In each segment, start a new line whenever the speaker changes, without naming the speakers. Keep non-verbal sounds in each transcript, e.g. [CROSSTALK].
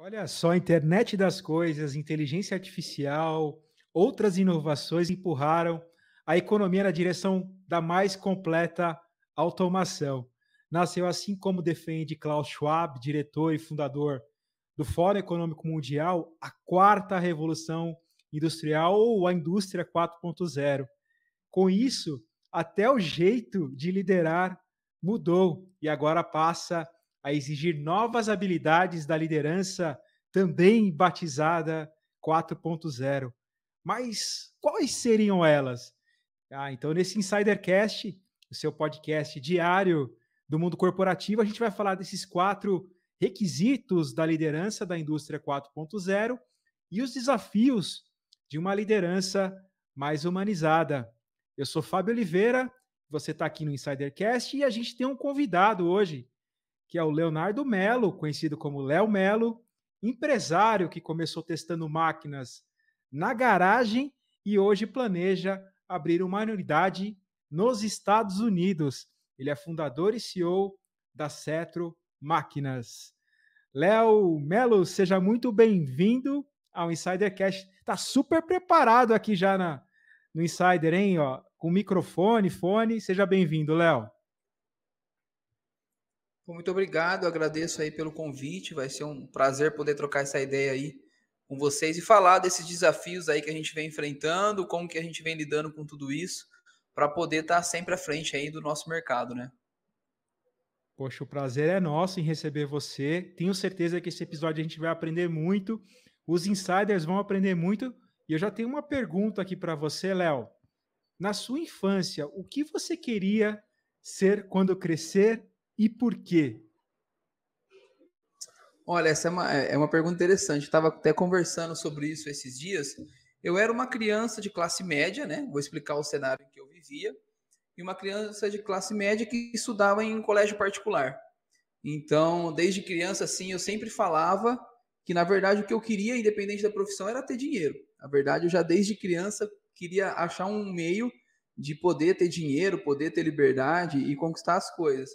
Olha só, internet das coisas, inteligência artificial, outras inovações empurraram a economia na direção da mais completa automação. Nasceu assim como defende Klaus Schwab, diretor e fundador do Fórum Econômico Mundial, a quarta revolução industrial ou a indústria 4.0. Com isso, até o jeito de liderar mudou e agora passa a exigir novas habilidades da liderança, também batizada 4.0. Mas quais seriam elas? Ah, então nesse Insidercast, o seu podcast diário do mundo corporativo, a gente vai falar desses quatro requisitos da liderança da indústria 4.0 e os desafios de uma liderança mais humanizada. Eu sou Fábio Oliveira, você está aqui no Insidercast e a gente tem um convidado hoje, que é o Leonardo Melo, conhecido como Léo Melo, empresário que começou testando máquinas na garagem e hoje planeja abrir uma unidade nos Estados Unidos. Ele é fundador e CEO da Cetro Máquinas. Léo Melo, seja muito bem-vindo ao Insidercast. Tá super preparado aqui já na, no Insider, hein? Ó, com microfone, fone. Seja bem-vindo, Léo.
Muito obrigado, agradeço aí pelo convite. Vai ser um prazer poder trocar essa ideia aí com vocês e falar desses desafios aí que a gente vem enfrentando, como que a gente vem lidando com tudo isso, para poder estar tá sempre à frente aí do nosso mercado, né?
Poxa, o prazer é nosso em receber você. Tenho certeza que esse episódio a gente vai aprender muito, os insiders vão aprender muito. E eu já tenho uma pergunta aqui para você, Léo. Na sua infância, o que você queria ser quando
crescer e por quê? Olha, essa é uma, é uma pergunta interessante. Estava até conversando sobre isso esses dias. Eu era uma criança de classe média, né? Vou explicar o cenário que eu vivia. E uma criança de classe média que estudava em um colégio particular. Então, desde criança, assim, eu sempre falava que, na verdade, o que eu queria, independente da profissão, era ter dinheiro. Na verdade, eu já desde criança queria achar um meio de poder ter dinheiro, poder ter liberdade e conquistar as coisas.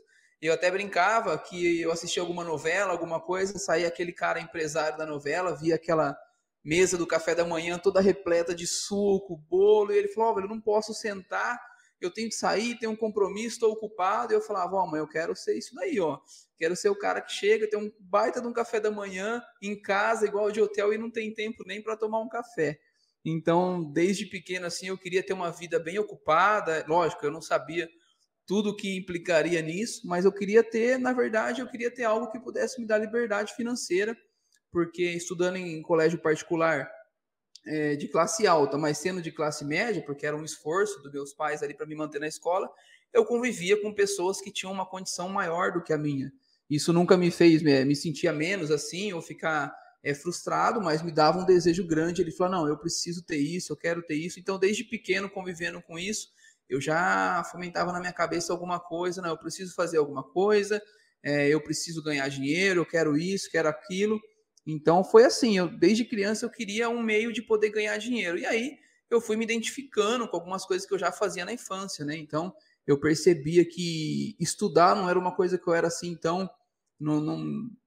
Eu até brincava que eu assistia alguma novela, alguma coisa, saía aquele cara empresário da novela, via aquela mesa do café da manhã toda repleta de suco, bolo, e ele falou: oh, eu não posso sentar, eu tenho que sair, tenho um compromisso, estou ocupado. E eu falava: Ó, oh, mãe, eu quero ser isso daí, ó. Quero ser o cara que chega, tem um baita de um café da manhã em casa, igual de hotel, e não tem tempo nem para tomar um café. Então, desde pequeno, assim, eu queria ter uma vida bem ocupada. Lógico, eu não sabia tudo que implicaria nisso, mas eu queria ter, na verdade, eu queria ter algo que pudesse me dar liberdade financeira, porque estudando em colégio particular é, de classe alta, mas sendo de classe média, porque era um esforço dos meus pais ali para me manter na escola, eu convivia com pessoas que tinham uma condição maior do que a minha. Isso nunca me fez me, me sentir menos assim ou ficar é, frustrado, mas me dava um desejo grande. Ele falou: não, eu preciso ter isso, eu quero ter isso. Então, desde pequeno, convivendo com isso, eu já fomentava na minha cabeça alguma coisa, não, eu preciso fazer alguma coisa, é, eu preciso ganhar dinheiro, eu quero isso, quero aquilo. Então foi assim, eu desde criança eu queria um meio de poder ganhar dinheiro. E aí eu fui me identificando com algumas coisas que eu já fazia na infância, né? Então eu percebia que estudar não era uma coisa que eu era assim então não, não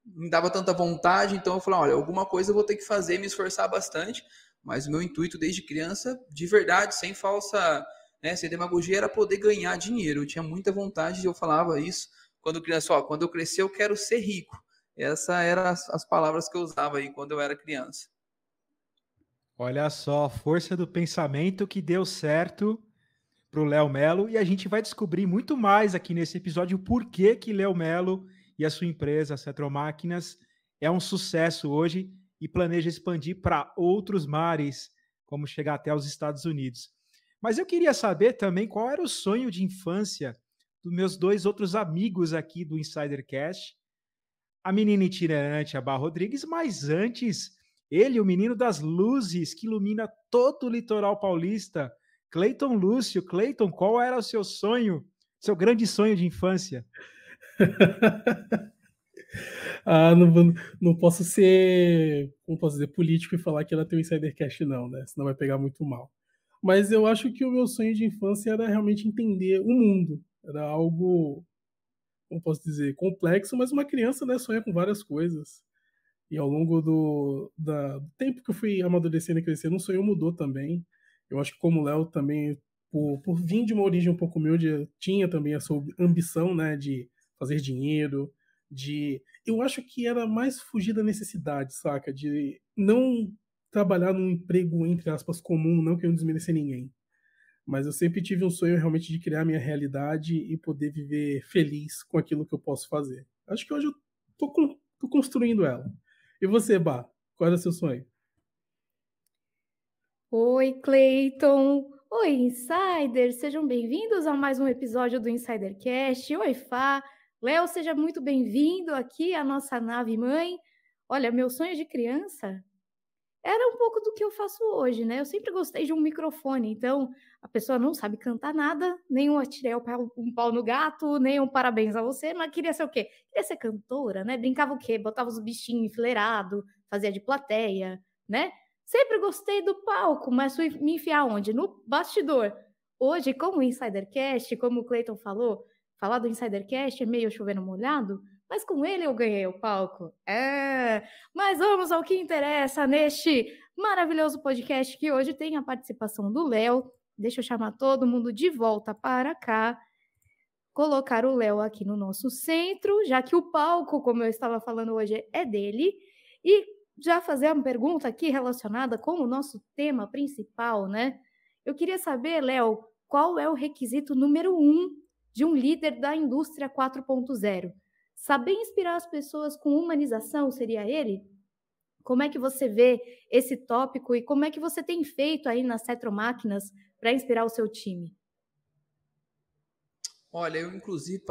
me dava tanta vontade, então eu falei, olha, alguma coisa eu vou ter que fazer, me esforçar bastante, mas o meu intuito desde criança, de verdade, sem falsa né? Ser demagogia era poder ganhar dinheiro. Eu tinha muita vontade, eu falava isso quando criança. Ó, quando eu crescer, eu quero ser rico. Essas eram as, as palavras que eu usava aí quando eu era criança.
Olha só, força do pensamento que deu certo para o Léo Melo e a gente vai descobrir muito mais aqui nesse episódio o porquê que Léo Melo e a sua empresa a Máquinas é um sucesso hoje e planeja expandir para outros mares, como chegar até os Estados Unidos. Mas eu queria saber também qual era o sonho de infância dos meus dois outros amigos aqui do Insidercast, a menina itinerante, a Barra Rodrigues, mas antes, ele, o menino das luzes que ilumina todo o litoral paulista, Cleiton Lúcio. Cleiton, qual era o seu sonho, seu grande sonho de infância?
[LAUGHS] ah, não, não posso ser, não posso ser político e falar que ela tem um insidercast não, né? Senão vai pegar muito mal. Mas eu acho que o meu sonho de infância era realmente entender o mundo. Era algo, como posso dizer, complexo, mas uma criança né, sonha com várias coisas. E ao longo do, da, do tempo que eu fui amadurecendo e crescendo, o sonho mudou também. Eu acho que como o Léo também, por, por vir de uma origem um pouco humilde, tinha também essa ambição né, de fazer dinheiro, de... Eu acho que era mais fugir da necessidade, saca? De não trabalhar num emprego, entre aspas, comum, não que eu desmerecer ninguém. Mas eu sempre tive um sonho realmente de criar minha realidade e poder viver feliz com aquilo que eu posso fazer. Acho que hoje eu tô, com, tô construindo ela. E você, Bah, qual era o seu sonho?
Oi, Clayton! Oi, Insider Sejam bem-vindos a mais um episódio do Insidercast. Oi, Fá! Léo, seja muito bem-vindo aqui à nossa nave mãe. Olha, meu sonho de criança era um pouco do que eu faço hoje, né? Eu sempre gostei de um microfone, então a pessoa não sabe cantar nada, nenhum atirei um pau no gato, nem um parabéns a você, mas queria ser o quê? Queria ser cantora, né? Brincava o quê? Botava os bichinhos enfileirados, fazia de plateia, né? Sempre gostei do palco, mas fui me enfiar onde? No bastidor. Hoje, como o Insidercast, como o Clayton falou, falar do Insidercast é meio chovendo molhado, mas com ele eu ganhei o palco. É. Mas vamos ao que interessa neste maravilhoso podcast que hoje tem a participação do Léo. Deixa eu chamar todo mundo de volta para cá. Colocar o Léo aqui no nosso centro, já que o palco, como eu estava falando hoje, é dele. E já fazer uma pergunta aqui relacionada com o nosso tema principal, né? Eu queria saber, Léo, qual é o requisito número um de um líder da indústria 4.0? Saber inspirar as pessoas com humanização seria ele? Como é que você vê esse tópico e como é que você tem feito aí nas Cetromáquinas para inspirar o seu time?
Olha, eu inclusive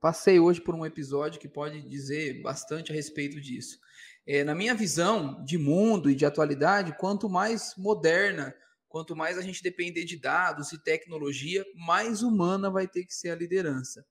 passei hoje por um episódio que pode dizer bastante a respeito disso. É, na minha visão de mundo e de atualidade, quanto mais moderna, quanto mais a gente depender de dados e tecnologia, mais humana vai ter que ser a liderança.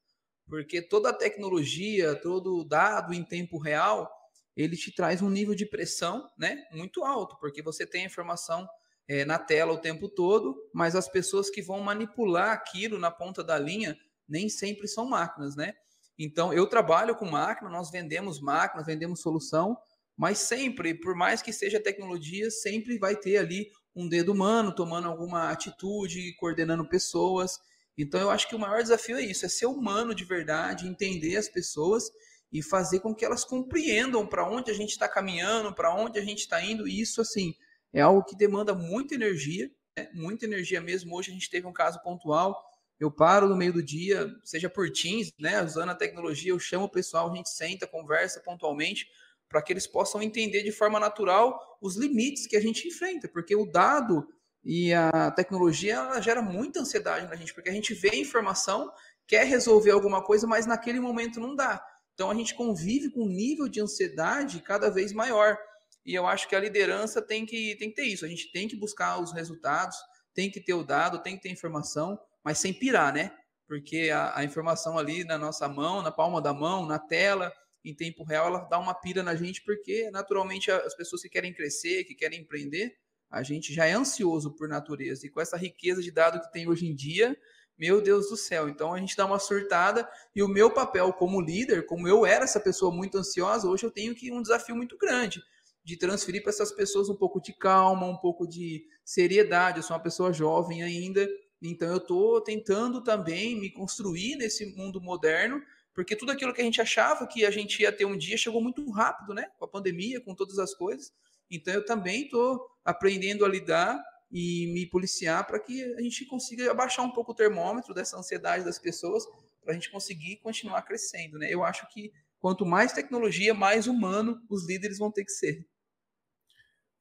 Porque toda a tecnologia, todo o dado em tempo real, ele te traz um nível de pressão né, muito alto, porque você tem a informação é, na tela o tempo todo, mas as pessoas que vão manipular aquilo na ponta da linha nem sempre são máquinas, né? Então, eu trabalho com máquina, nós vendemos máquinas, vendemos solução, mas sempre, por mais que seja tecnologia, sempre vai ter ali um dedo humano tomando alguma atitude, coordenando pessoas. Então eu acho que o maior desafio é isso, é ser humano de verdade, entender as pessoas e fazer com que elas compreendam para onde a gente está caminhando, para onde a gente está indo. E isso assim é algo que demanda muita energia, né? muita energia mesmo. Hoje a gente teve um caso pontual. Eu paro no meio do dia, seja por Teams, né, usando a tecnologia, eu chamo o pessoal, a gente senta, conversa pontualmente, para que eles possam entender de forma natural os limites que a gente enfrenta, porque o dado e a tecnologia ela gera muita ansiedade na gente, porque a gente vê a informação, quer resolver alguma coisa, mas naquele momento não dá. Então a gente convive com um nível de ansiedade cada vez maior. E eu acho que a liderança tem que, tem que ter isso. A gente tem que buscar os resultados, tem que ter o dado, tem que ter informação, mas sem pirar, né? Porque a, a informação ali na nossa mão, na palma da mão, na tela, em tempo real, ela dá uma pira na gente, porque naturalmente as pessoas que querem crescer, que querem empreender, a gente já é ansioso por natureza e com essa riqueza de dado que tem hoje em dia, meu Deus do céu. Então a gente dá uma surtada e o meu papel como líder, como eu era essa pessoa muito ansiosa, hoje eu tenho que um desafio muito grande de transferir para essas pessoas um pouco de calma, um pouco de seriedade. Eu sou uma pessoa jovem ainda, então eu estou tentando também me construir nesse mundo moderno, porque tudo aquilo que a gente achava que a gente ia ter um dia chegou muito rápido, né? Com a pandemia, com todas as coisas. Então, eu também estou aprendendo a lidar e me policiar para que a gente consiga abaixar um pouco o termômetro dessa ansiedade das pessoas, para a gente conseguir continuar crescendo. Né? Eu acho que quanto mais tecnologia, mais humano os líderes vão ter que ser.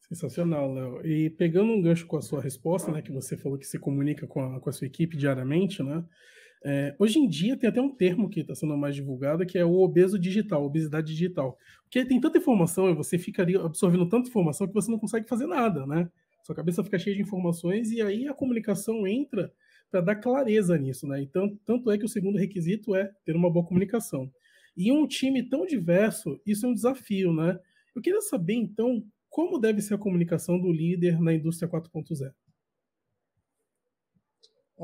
Sensacional, Léo. E pegando um gancho com a sua resposta, né, que você falou que se comunica com a, com a sua equipe diariamente, né? É, hoje em dia tem até um termo que está sendo mais divulgado, que é o obeso digital, obesidade digital. Porque tem tanta informação e você fica ali absorvendo tanta informação que você não consegue fazer nada, né? Sua cabeça fica cheia de informações e aí a comunicação entra para dar clareza nisso, né? Então, tanto é que o segundo requisito é ter uma boa comunicação. E um time tão diverso, isso é um desafio, né? Eu queria saber, então, como deve ser a comunicação do líder na indústria 4.0?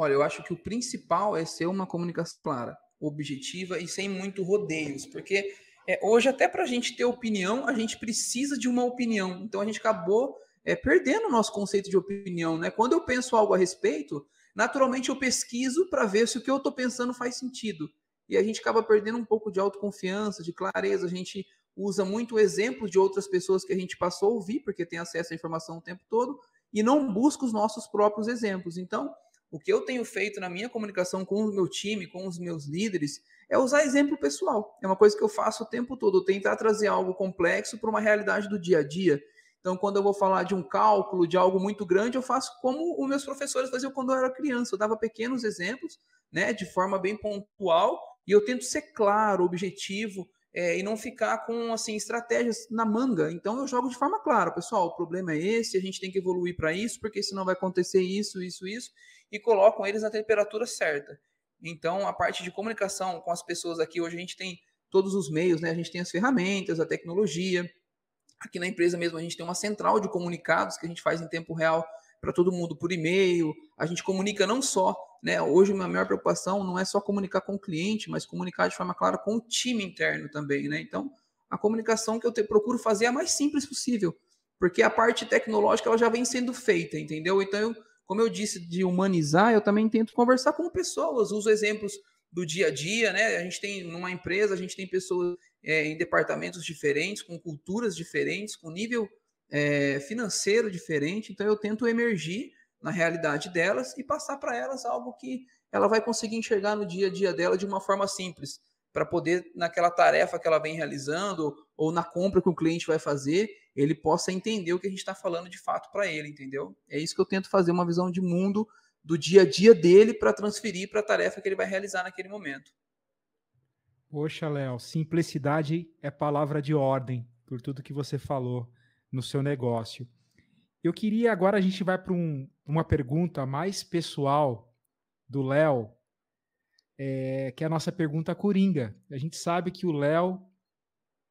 Olha, eu acho que o principal é ser uma comunicação clara, objetiva e sem muito rodeios, porque é, hoje, até para a gente ter opinião, a gente precisa de uma opinião. Então, a gente acabou é, perdendo o nosso conceito de opinião. Né? Quando eu penso algo a respeito, naturalmente eu pesquiso para ver se o que eu estou pensando faz sentido. E a gente acaba perdendo um pouco de autoconfiança, de clareza. A gente usa muito exemplos de outras pessoas que a gente passou a ouvir, porque tem acesso à informação o tempo todo, e não busca os nossos próprios exemplos. Então, o que eu tenho feito na minha comunicação com o meu time, com os meus líderes, é usar exemplo pessoal. É uma coisa que eu faço o tempo todo, tentar trazer algo complexo para uma realidade do dia a dia. Então, quando eu vou falar de um cálculo, de algo muito grande, eu faço como os meus professores faziam quando eu era criança. Eu dava pequenos exemplos, né, de forma bem pontual, e eu tento ser claro, objetivo, é, e não ficar com assim estratégias na manga. Então eu jogo de forma clara, pessoal, o problema é esse, a gente tem que evoluir para isso, porque senão vai acontecer isso, isso, isso, e colocam eles na temperatura certa. Então a parte de comunicação com as pessoas aqui hoje a gente tem todos os meios, né? A gente tem as ferramentas, a tecnologia. Aqui na empresa mesmo a gente tem uma central de comunicados que a gente faz em tempo real para todo mundo por e-mail. A gente comunica não só, né? Hoje a minha maior preocupação não é só comunicar com o cliente, mas comunicar de forma clara com o time interno também, né? Então, a comunicação que eu te, procuro fazer é a mais simples possível, porque a parte tecnológica ela já vem sendo feita, entendeu? Então, eu, como eu disse de humanizar, eu também tento conversar com pessoas, uso exemplos do dia a dia, né? A gente tem numa empresa, a gente tem pessoas é, em departamentos diferentes, com culturas diferentes, com nível é, financeiro diferente, então eu tento emergir na realidade delas e passar para elas algo que ela vai conseguir enxergar no dia a dia dela de uma forma simples, para poder, naquela tarefa que ela vem realizando ou na compra que o cliente vai fazer, ele possa entender o que a gente está falando de fato para ele, entendeu? É isso que eu tento fazer, uma visão de mundo do dia a dia dele para transferir para a tarefa que ele vai realizar naquele momento.
Poxa, Léo, simplicidade é palavra de ordem por tudo que você falou no seu negócio. Eu queria agora a gente vai para um, uma pergunta mais pessoal do Léo, é, que é a nossa pergunta coringa. A gente sabe que o Léo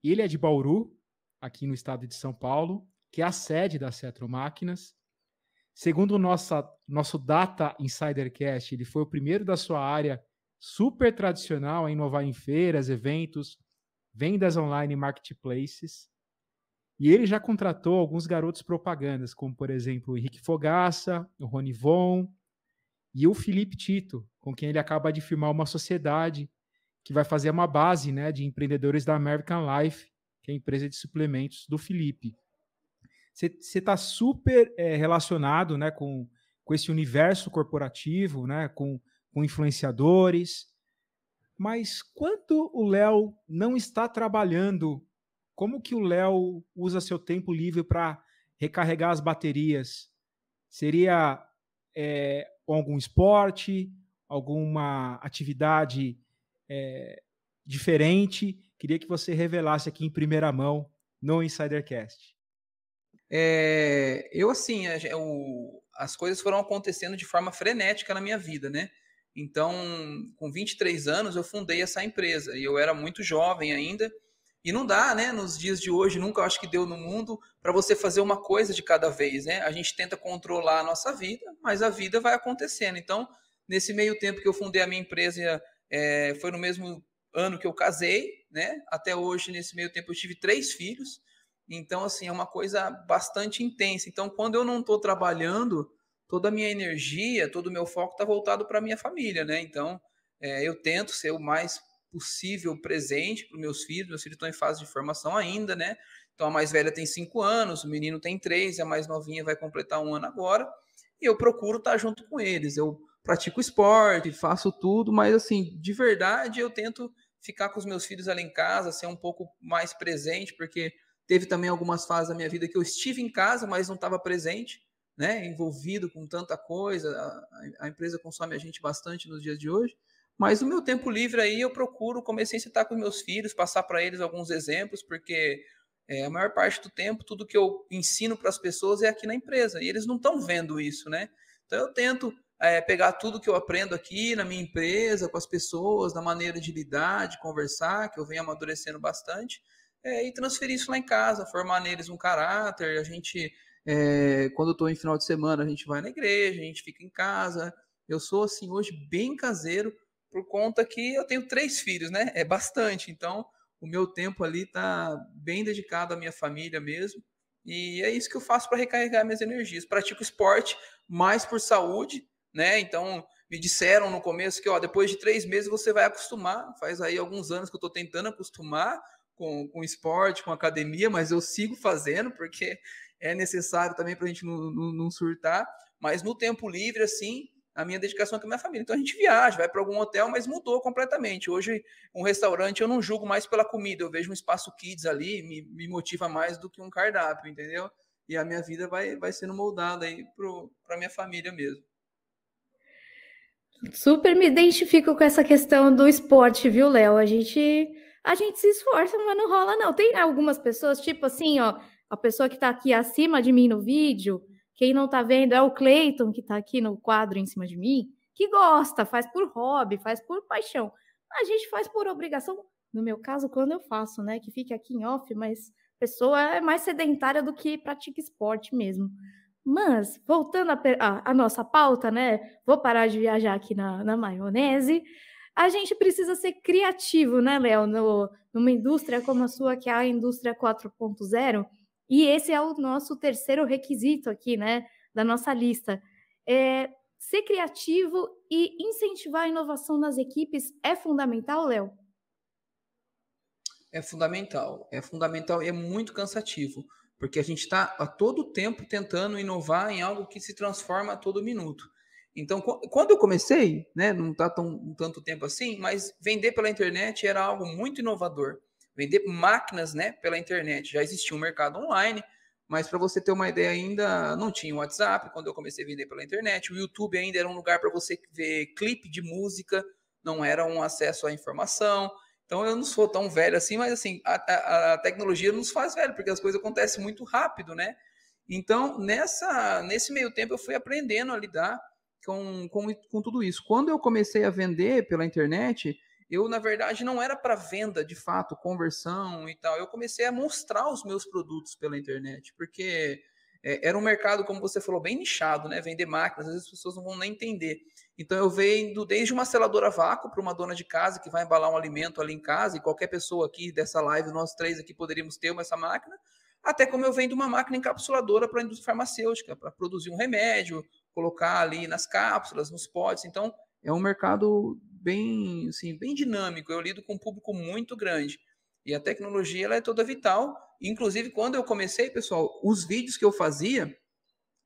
ele é de Bauru, aqui no estado de São Paulo, que é a sede da Cetro Máquinas. Segundo nossa, nosso Data Insidercast, ele foi o primeiro da sua área super tradicional a inovar em feiras, eventos, vendas online e marketplaces. E ele já contratou alguns garotos propagandas, como por exemplo o Henrique Fogaça, o Rony Von e o Felipe Tito, com quem ele acaba de firmar uma sociedade que vai fazer uma base né, de empreendedores da American Life, que é a empresa de suplementos do Felipe. Você está super é, relacionado né, com, com esse universo corporativo, né, com, com influenciadores. Mas quanto o Léo não está trabalhando como que o Léo usa seu tempo livre para recarregar as baterias? Seria é, algum esporte, alguma atividade é, diferente? Queria que você revelasse aqui em primeira mão no Insidercast.
É, eu, assim, eu, as coisas foram acontecendo de forma frenética na minha vida, né? Então, com 23 anos, eu fundei essa empresa e eu era muito jovem ainda e não dá, né? Nos dias de hoje, nunca acho que deu no mundo para você fazer uma coisa de cada vez, né? A gente tenta controlar a nossa vida, mas a vida vai acontecendo. Então, nesse meio tempo que eu fundei a minha empresa, é, foi no mesmo ano que eu casei, né? Até hoje, nesse meio tempo, eu tive três filhos. Então, assim, é uma coisa bastante intensa. Então, quando eu não estou trabalhando, toda a minha energia, todo o meu foco está voltado para a minha família, né? Então, é, eu tento ser o mais possível presente para os meus filhos. Meus filhos estão em fase de formação ainda, né? Então a mais velha tem cinco anos, o menino tem três, a mais novinha vai completar um ano agora. E eu procuro estar junto com eles. Eu pratico esporte, faço tudo, mas assim, de verdade eu tento ficar com os meus filhos ali em casa, ser um pouco mais presente, porque teve também algumas fases da minha vida que eu estive em casa, mas não estava presente, né? Envolvido com tanta coisa. A, a empresa consome a gente bastante nos dias de hoje. Mas no meu tempo livre aí eu procuro, comecei a sentar com meus filhos, passar para eles alguns exemplos, porque é, a maior parte do tempo tudo que eu ensino para as pessoas é aqui na empresa e eles não estão vendo isso, né? Então eu tento é, pegar tudo que eu aprendo aqui na minha empresa, com as pessoas, na maneira de lidar, de conversar, que eu venho amadurecendo bastante, é, e transferir isso lá em casa, formar neles um caráter. A gente, é, quando eu estou em final de semana, a gente vai na igreja, a gente fica em casa. Eu sou, assim, hoje bem caseiro, por conta que eu tenho três filhos, né? É bastante. Então, o meu tempo ali tá bem dedicado à minha família mesmo. E é isso que eu faço para recarregar minhas energias. Pratico esporte mais por saúde, né? Então, me disseram no começo que, ó, depois de três meses você vai acostumar. Faz aí alguns anos que eu estou tentando acostumar com, com esporte, com academia, mas eu sigo fazendo porque é necessário também para a gente não, não, não surtar. Mas no tempo livre, assim, a minha dedicação com a minha família. Então a gente viaja, vai para algum hotel, mas mudou completamente. Hoje, um restaurante eu não julgo mais pela comida, eu vejo um espaço kids ali, me, me motiva mais do que um cardápio, entendeu? E a minha vida vai, vai sendo moldada aí para a minha família mesmo.
Super me identifico com essa questão do esporte, viu, Léo? A gente a gente se esforça, mas não rola não. Tem algumas pessoas, tipo assim, ó, a pessoa que está aqui acima de mim no vídeo, quem não está vendo é o Cleiton, que está aqui no quadro em cima de mim, que gosta, faz por hobby, faz por paixão. A gente faz por obrigação, no meu caso, quando eu faço, né? Que fica aqui em off, mas a pessoa é mais sedentária do que pratica esporte mesmo. Mas, voltando à nossa pauta, né? Vou parar de viajar aqui na, na maionese. A gente precisa ser criativo, né, Léo? No, numa indústria como a sua, que é a indústria 4.0, e esse é o nosso terceiro requisito aqui, né, da nossa lista. É, ser criativo e incentivar a inovação nas equipes é fundamental, Léo?
É fundamental, é fundamental e é muito cansativo, porque a gente está a todo tempo tentando inovar em algo que se transforma a todo minuto. Então, quando eu comecei, né, não está tão tanto tempo assim, mas vender pela internet era algo muito inovador vender máquinas né, pela internet. Já existia um mercado online, mas para você ter uma ideia ainda, não tinha o WhatsApp quando eu comecei a vender pela internet. O YouTube ainda era um lugar para você ver clipe de música, não era um acesso à informação. Então eu não sou tão velho assim, mas assim, a, a, a tecnologia nos faz velho, porque as coisas acontecem muito rápido, né? Então, nessa, nesse meio tempo, eu fui aprendendo a lidar com, com, com tudo isso. Quando eu comecei a vender pela internet, eu na verdade não era para venda de fato, conversão e tal. Eu comecei a mostrar os meus produtos pela internet, porque é, era um mercado, como você falou, bem nichado, né? Vender máquinas, às vezes as pessoas não vão nem entender. Então eu vendo desde uma seladora vácuo para uma dona de casa que vai embalar um alimento ali em casa, e qualquer pessoa aqui dessa live, nós três aqui poderíamos ter essa máquina, até como eu vendo uma máquina encapsuladora para a indústria farmacêutica, para produzir um remédio, colocar ali nas cápsulas, nos potes. Então, é um mercado bem, assim, bem dinâmico. Eu lido com um público muito grande. E a tecnologia ela é toda vital. Inclusive, quando eu comecei, pessoal, os vídeos que eu fazia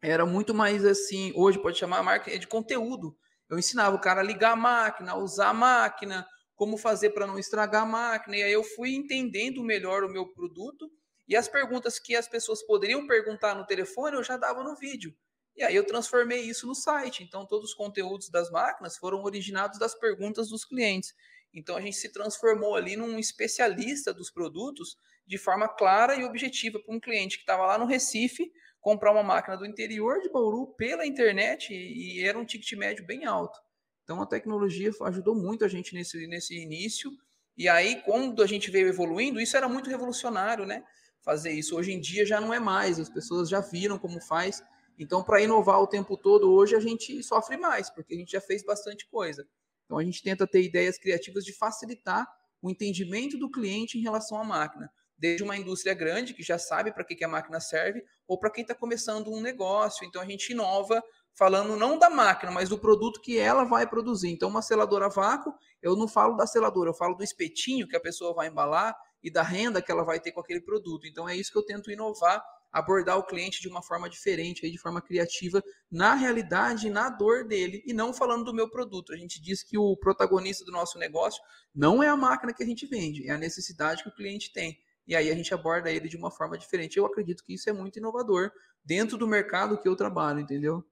era muito mais assim, hoje pode chamar a marca é de conteúdo. Eu ensinava o cara a ligar a máquina, a usar a máquina, como fazer para não estragar a máquina. E aí eu fui entendendo melhor o meu produto e as perguntas que as pessoas poderiam perguntar no telefone, eu já dava no vídeo. E aí eu transformei isso no site. Então, todos os conteúdos das máquinas foram originados das perguntas dos clientes. Então, a gente se transformou ali num especialista dos produtos de forma clara e objetiva para um cliente que estava lá no Recife comprar uma máquina do interior de Bauru pela internet e era um ticket médio bem alto. Então, a tecnologia ajudou muito a gente nesse, nesse início. E aí, quando a gente veio evoluindo, isso era muito revolucionário, né? Fazer isso. Hoje em dia já não é mais, as pessoas já viram como faz. Então, para inovar o tempo todo, hoje a gente sofre mais, porque a gente já fez bastante coisa. Então, a gente tenta ter ideias criativas de facilitar o entendimento do cliente em relação à máquina. Desde uma indústria grande, que já sabe para que, que a máquina serve, ou para quem está começando um negócio. Então, a gente inova falando não da máquina, mas do produto que ela vai produzir. Então, uma seladora vácuo, eu não falo da seladora, eu falo do espetinho que a pessoa vai embalar e da renda que ela vai ter com aquele produto. Então, é isso que eu tento inovar abordar o cliente de uma forma diferente, aí, de forma criativa, na realidade, na dor dele, e não falando do meu produto. A gente diz que o protagonista do nosso negócio não é a máquina que a gente vende, é a necessidade que o cliente tem. E aí a gente aborda ele de uma forma diferente. Eu acredito que isso é muito inovador dentro do mercado que eu trabalho, entendeu?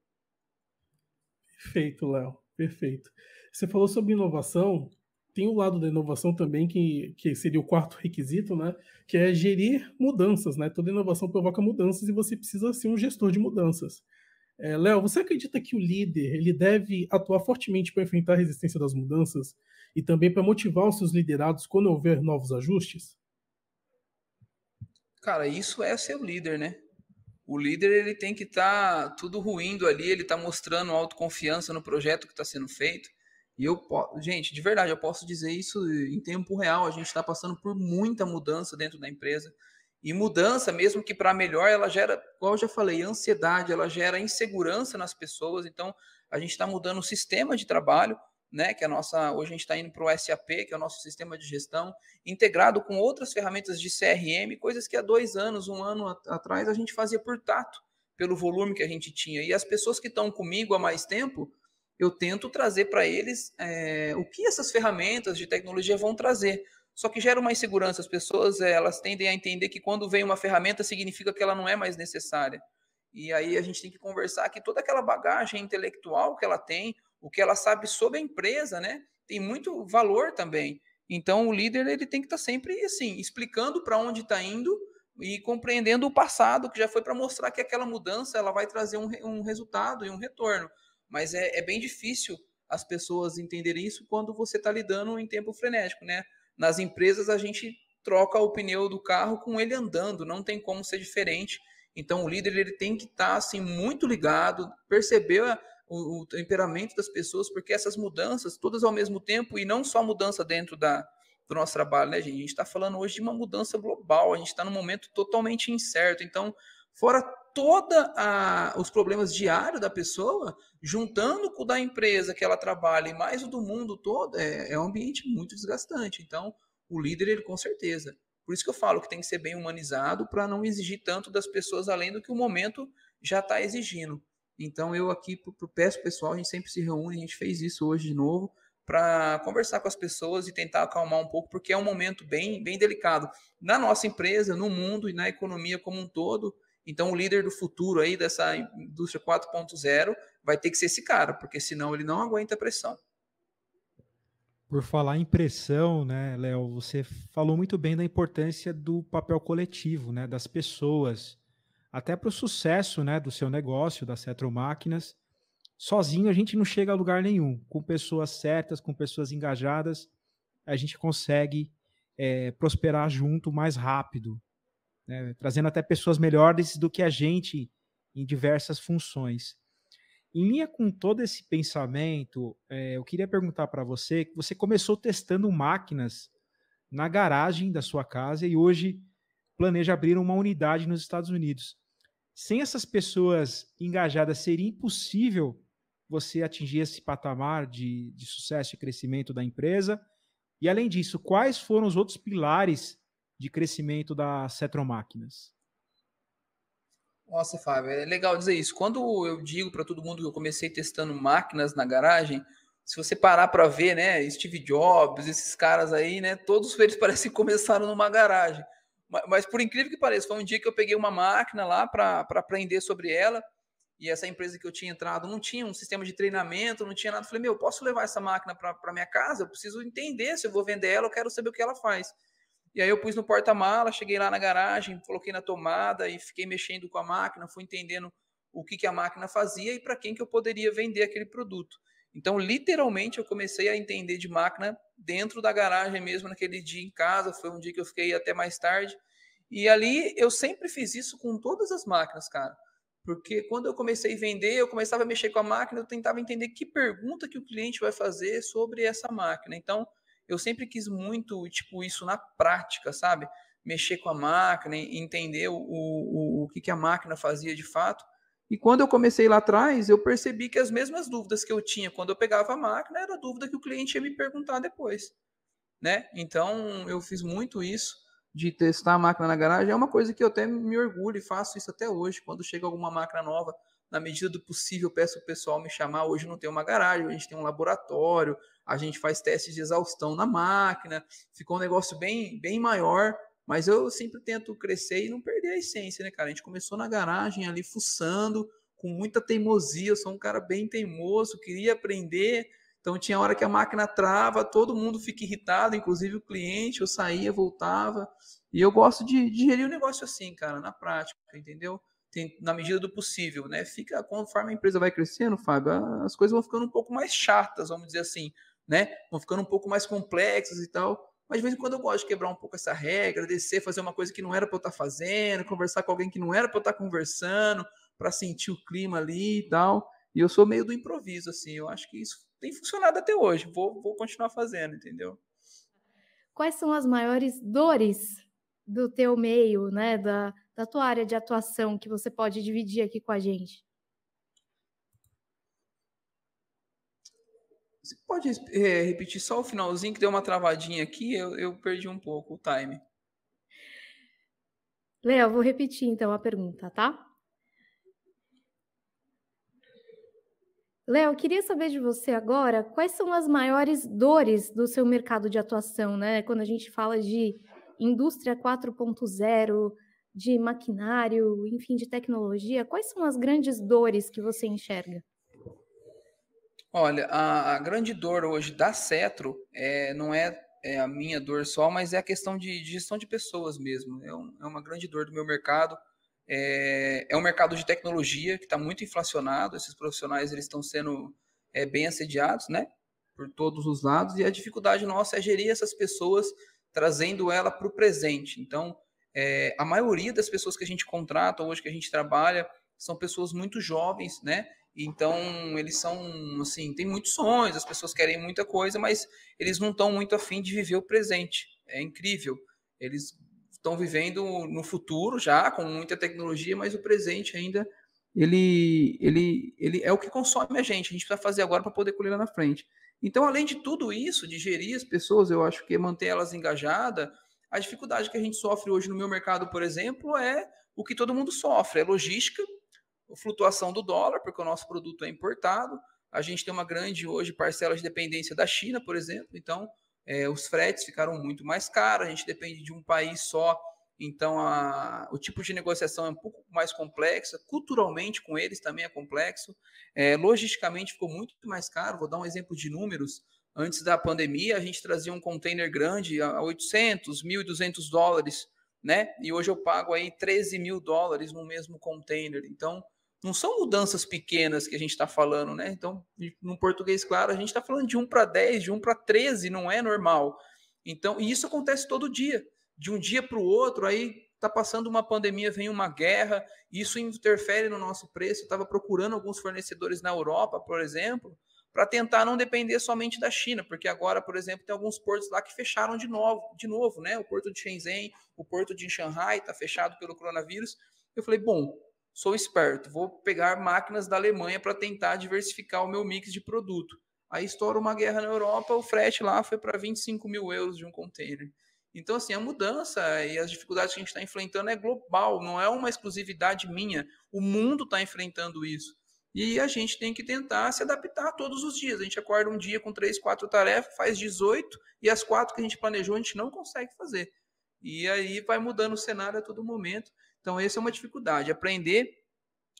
Perfeito,
Léo. Perfeito. Você falou sobre inovação tem o lado da inovação também, que, que seria o quarto requisito, né? Que é gerir mudanças, né? Toda inovação provoca mudanças e você precisa ser um gestor de mudanças. É, Léo, você acredita que o líder ele deve atuar fortemente para enfrentar a resistência das mudanças e também para motivar os seus liderados quando houver novos ajustes?
Cara, isso é ser o líder, né? O líder ele tem que estar tá tudo ruindo ali, ele está mostrando autoconfiança no projeto que está sendo feito, e eu, gente, de verdade, eu posso dizer isso em tempo real. A gente está passando por muita mudança dentro da empresa. E mudança, mesmo que para melhor, ela gera, igual eu já falei, ansiedade, ela gera insegurança nas pessoas. Então, a gente está mudando o sistema de trabalho, né? Que é a nossa. Hoje a gente está indo para o SAP, que é o nosso sistema de gestão, integrado com outras ferramentas de CRM, coisas que há dois anos, um ano atrás, a gente fazia por tato, pelo volume que a gente tinha. E as pessoas que estão comigo há mais tempo eu tento trazer para eles é, o que essas ferramentas de tecnologia vão trazer. Só que gera uma insegurança. As pessoas eh, elas tendem a entender que quando vem uma ferramenta significa que ela não é mais necessária. E aí a gente tem que conversar que toda aquela bagagem intelectual que ela tem, o que ela sabe sobre a empresa, né, tem muito valor também. Então o líder ele tem que estar tá sempre assim explicando para onde está indo e compreendendo o passado que já foi para mostrar que aquela mudança ela vai trazer um, um resultado e um retorno. Mas é, é bem difícil as pessoas entenderem isso quando você está lidando em tempo frenético, né? Nas empresas a gente troca o pneu do carro com ele andando, não tem como ser diferente. Então o líder ele tem que estar tá, assim muito ligado, perceber o, o, temperamento das pessoas, porque essas mudanças todas ao mesmo tempo e não só mudança dentro da do nosso trabalho, né, gente? A gente está falando hoje de uma mudança global, a gente está num momento totalmente incerto. Então, fora toda a, os problemas diários da pessoa, juntando com o da empresa que ela trabalha e mais o do mundo todo, é, é um ambiente muito desgastante. Então, o líder, ele com certeza. Por isso que eu falo que tem que ser bem humanizado para não exigir tanto das pessoas além do que o momento já está exigindo. Então, eu aqui pro, pro peço pessoal, a gente sempre se reúne, a gente fez isso hoje de novo, para conversar com as pessoas e tentar acalmar um pouco, porque é um momento bem, bem delicado. Na nossa empresa, no mundo e na economia como um todo, então, o líder do futuro aí dessa indústria 4.0 vai ter que ser esse cara, porque senão ele não aguenta a pressão.
Por falar em pressão, né, Léo, você falou muito bem da importância do papel coletivo, né, das pessoas, até para o sucesso, né, do seu negócio, da Máquinas. Sozinho a gente não chega a lugar nenhum. Com pessoas certas, com pessoas engajadas, a gente consegue é, prosperar junto mais rápido né, trazendo até pessoas melhores do que a gente em diversas funções. Em linha com todo esse pensamento, é, eu queria perguntar para você você começou testando máquinas na garagem da sua casa e hoje planeja abrir uma unidade nos Estados Unidos. Sem essas pessoas engajadas, seria impossível você atingir esse patamar de, de sucesso e crescimento da empresa? E além disso, quais foram os outros pilares de crescimento da Cetromáquinas?
Nossa, Fábio, é legal dizer isso. Quando eu digo para todo mundo que eu comecei testando máquinas na garagem, se você parar para ver, né, Steve Jobs, esses caras aí, né, todos eles [LAUGHS] parecem que começaram numa garagem. Mas, mas por incrível que pareça, foi um dia que eu peguei uma máquina lá para aprender sobre ela, e essa empresa que eu tinha entrado não tinha um sistema de treinamento, não tinha nada. falei, meu, posso levar essa máquina para minha casa? Eu preciso entender se eu vou vender ela, eu quero saber o que ela faz. E aí eu pus no porta-mala, cheguei lá na garagem, coloquei na tomada e fiquei mexendo com a máquina, fui entendendo o que, que a máquina fazia e para quem que eu poderia vender aquele produto. Então, literalmente, eu comecei a entender de máquina dentro da garagem mesmo, naquele dia em casa. Foi um dia que eu fiquei até mais tarde. E ali eu sempre fiz isso com todas as máquinas, cara. Porque quando eu comecei a vender, eu começava a mexer com a máquina, eu tentava entender que pergunta que o cliente vai fazer sobre essa máquina. Então, eu sempre quis muito, tipo, isso na prática, sabe? Mexer com a máquina, entender o, o, o que, que a máquina fazia de fato. E quando eu comecei lá atrás, eu percebi que as mesmas dúvidas que eu tinha quando eu pegava a máquina era a dúvida que o cliente ia me perguntar depois, né? Então, eu fiz muito isso de testar a máquina na garagem. É uma coisa que eu até me orgulho e faço isso até hoje. Quando chega alguma máquina nova, na medida do possível, peço o pessoal me chamar. Hoje não tem uma garagem, a gente tem um laboratório, a gente faz testes de exaustão na máquina, ficou um negócio bem, bem maior, mas eu sempre tento crescer e não perder a essência, né, cara? A gente começou na garagem ali, fuçando, com muita teimosia, eu sou um cara bem teimoso, queria aprender, então tinha hora que a máquina trava, todo mundo fica irritado, inclusive o cliente, eu saía, voltava, e eu gosto de, de gerir o um negócio assim, cara, na prática, entendeu? Tem, na medida do possível, né? Fica conforme a empresa vai crescendo, Fábio, as coisas vão ficando um pouco mais chatas, vamos dizer assim né? Vão ficando um pouco mais complexas e tal. Mas de vez em quando eu gosto de quebrar um pouco essa regra, descer, fazer uma coisa que não era para eu estar tá fazendo, conversar com alguém que não era para eu estar tá conversando, para sentir o clima ali e tal. E eu sou meio do improviso, assim. Eu acho que isso tem funcionado até hoje. Vou, vou continuar fazendo, entendeu?
Quais são as maiores dores do teu meio, né? Da, da tua área de atuação que você pode dividir aqui com a gente?
Você pode é, repetir só o finalzinho que deu uma travadinha aqui? Eu, eu perdi um pouco o time.
Léo, vou repetir então a pergunta, tá? Léo, queria saber de você agora quais são as maiores dores do seu mercado de atuação, né? Quando a gente fala de indústria 4.0, de maquinário, enfim, de tecnologia, quais são as grandes dores que você enxerga?
Olha, a, a grande dor hoje da Cetro é, não é, é, a minha dor só, mas é a questão de, de gestão de pessoas mesmo. É, um, é, uma grande dor do meu mercado. É, é um mercado de tecnologia que está muito inflacionado. Esses profissionais eles estão sendo é, bem assediados, né? Por todos os lados. E a dificuldade nossa é gerir essas pessoas, trazendo ela para o presente. Então, é, a maioria das pessoas que a gente contrata hoje, que a gente trabalha, são pessoas muito jovens, né? Então, eles são, assim, tem muitos sonhos, as pessoas querem muita coisa, mas eles não estão muito afim de viver o presente. É incrível. Eles estão vivendo no futuro já, com muita tecnologia, mas o presente ainda, ele, ele, ele é o que consome a gente. A gente precisa fazer agora para poder colher lá na frente. Então, além de tudo isso, de gerir as pessoas, eu acho que é manter elas engajadas, a dificuldade que a gente sofre hoje no meu mercado, por exemplo, é o que todo mundo sofre, é logística, flutuação do dólar, porque o nosso produto é importado. A gente tem uma grande hoje parcela de dependência da China, por exemplo, então é, os fretes ficaram muito mais caros, a gente depende de um país só, então a, o tipo de negociação é um pouco mais complexa, culturalmente com eles também é complexo, é, logisticamente ficou muito mais caro. Vou dar um exemplo de números. Antes da pandemia, a gente trazia um container grande a 800, 1.200 dólares, né? E hoje eu pago aí 13 mil dólares no mesmo container. Então, não são mudanças pequenas que a gente está falando, né? Então, no português, claro, a gente está falando de 1 para 10, de 1 para 13, não é normal. Então, e isso acontece todo dia, de um dia para o outro, aí está passando uma pandemia, vem uma guerra, isso interfere no nosso preço. Eu estava procurando alguns fornecedores na Europa, por exemplo, para tentar não depender somente da China, porque agora, por exemplo, tem alguns portos lá que fecharam de novo, de novo, né? O porto de Shenzhen, o porto de Xangai está fechado pelo coronavírus. Eu falei, bom, sou esperto, vou pegar máquinas da Alemanha para tentar diversificar o meu mix de produto. Aí estoura uma guerra na Europa, o frete lá foi para 25 mil euros de um container. Então, assim, a mudança e as dificuldades que a gente está enfrentando é global, não é uma exclusividade minha. O mundo está enfrentando isso. E a gente tem que tentar se adaptar todos os dias. A gente acorda um dia com três, quatro tarefas, faz 18, e as quatro que a gente planejou a gente não consegue fazer. E aí vai mudando o cenário a todo momento. Então, essa é uma dificuldade, aprender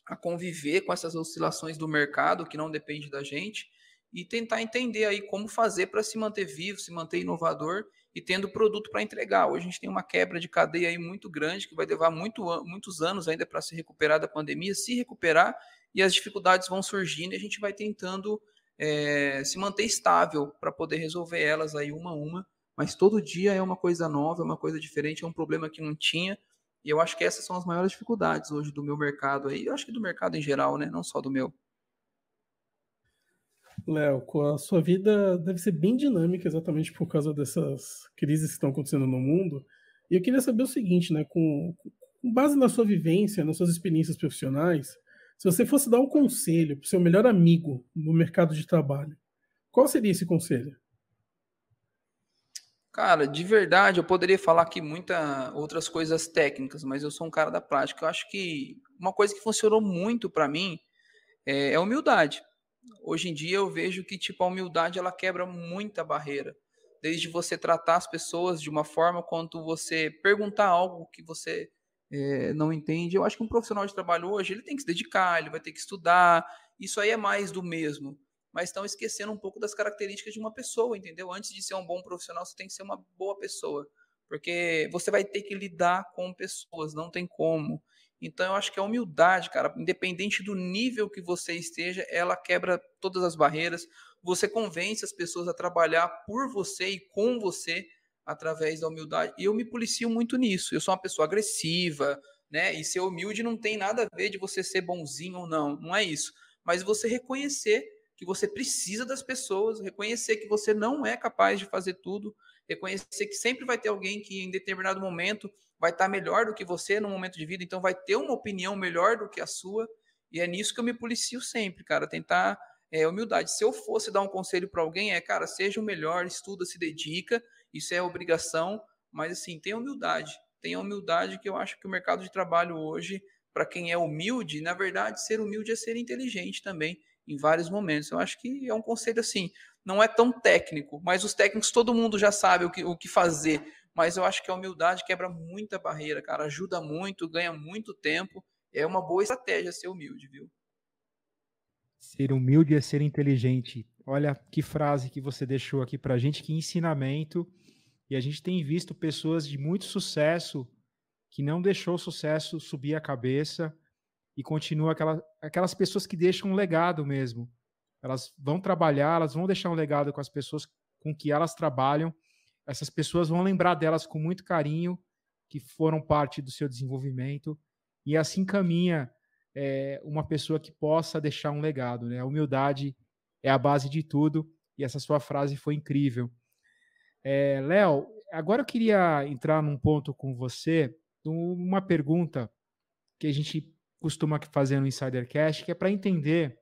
a conviver com essas oscilações do mercado que não depende da gente e tentar entender aí como fazer para se manter vivo, se manter inovador e tendo produto para entregar. Hoje a gente tem uma quebra de cadeia aí muito grande que vai levar muito, muitos anos ainda para se recuperar da pandemia, se recuperar e as dificuldades vão surgindo e a gente vai tentando é, se manter estável para poder resolver elas aí uma a uma mas todo dia é uma coisa nova, é uma coisa diferente, é um problema que não tinha. E eu acho que essas são as maiores dificuldades hoje do meu mercado aí. Eu acho que do mercado em geral, né? Não só do meu. Léo,
a sua vida deve ser bem dinâmica exatamente por causa dessas crises que estão acontecendo no mundo. E eu queria saber o seguinte, né? Com, com base na sua vivência, nas suas experiências profissionais, se você fosse dar um conselho para o seu melhor amigo no mercado de trabalho, qual seria esse conselho?
Cara, de verdade, eu poderia falar aqui muitas outras coisas técnicas, mas eu sou um cara da prática. Eu acho que uma coisa que funcionou muito para mim é, é, a humildade. Hoje em dia eu vejo que tipo a humildade ela quebra muita barreira, desde você tratar as pessoas de uma forma quanto você perguntar algo que você é, não entende. Eu acho que um profissional de trabalho hoje ele tem que se dedicar, ele vai ter que estudar. Isso aí é mais do mesmo mas estão esquecendo um pouco das características de uma pessoa, entendeu? Antes de ser um bom profissional, você tem que ser uma boa pessoa, porque você vai ter que lidar com pessoas, não tem como. Então eu acho que a humildade, cara, independente do nível que você esteja, ela quebra todas as barreiras. Você convence as pessoas a trabalhar por você e com você através da humildade. E eu me policio muito nisso. Eu sou uma pessoa agressiva, né? E ser humilde não tem nada a ver de você ser bonzinho ou não, não é isso. Mas você reconhecer que você precisa das pessoas, reconhecer que você não é capaz de fazer tudo, reconhecer que sempre vai ter alguém que em determinado momento vai estar tá melhor do que você no momento de vida, então vai ter uma opinião melhor do que a sua, e é nisso que eu me policio sempre, cara, tentar é, humildade. Se eu fosse dar um conselho para alguém, é, cara, seja o melhor, estuda, se dedica, isso é obrigação, mas assim, tenha humildade, tenha humildade que eu acho que o mercado de trabalho hoje, para quem é humilde, na verdade, ser humilde é ser inteligente também, em vários momentos. Eu acho que é um conselho assim, não é tão técnico, mas os técnicos todo mundo já sabe o que, o que fazer. Mas eu acho que a humildade quebra muita barreira, cara. Ajuda muito, ganha muito tempo. É uma boa estratégia ser humilde, viu?
Ser humilde é ser inteligente. Olha que frase que você deixou aqui pra gente, que ensinamento. E a gente tem visto pessoas de muito sucesso que não deixou o sucesso subir a cabeça, e continua aquela, aquelas pessoas que deixam um legado mesmo. Elas vão trabalhar, elas vão deixar um legado com as pessoas com que elas trabalham. Essas pessoas vão lembrar delas com muito carinho, que foram parte do seu desenvolvimento. E assim caminha é, uma pessoa que possa deixar um legado. Né? A humildade é a base de tudo. E essa sua frase foi incrível. É, Léo, agora eu queria entrar num ponto com você, uma pergunta que a gente costuma fazer no Insidercast, que é para entender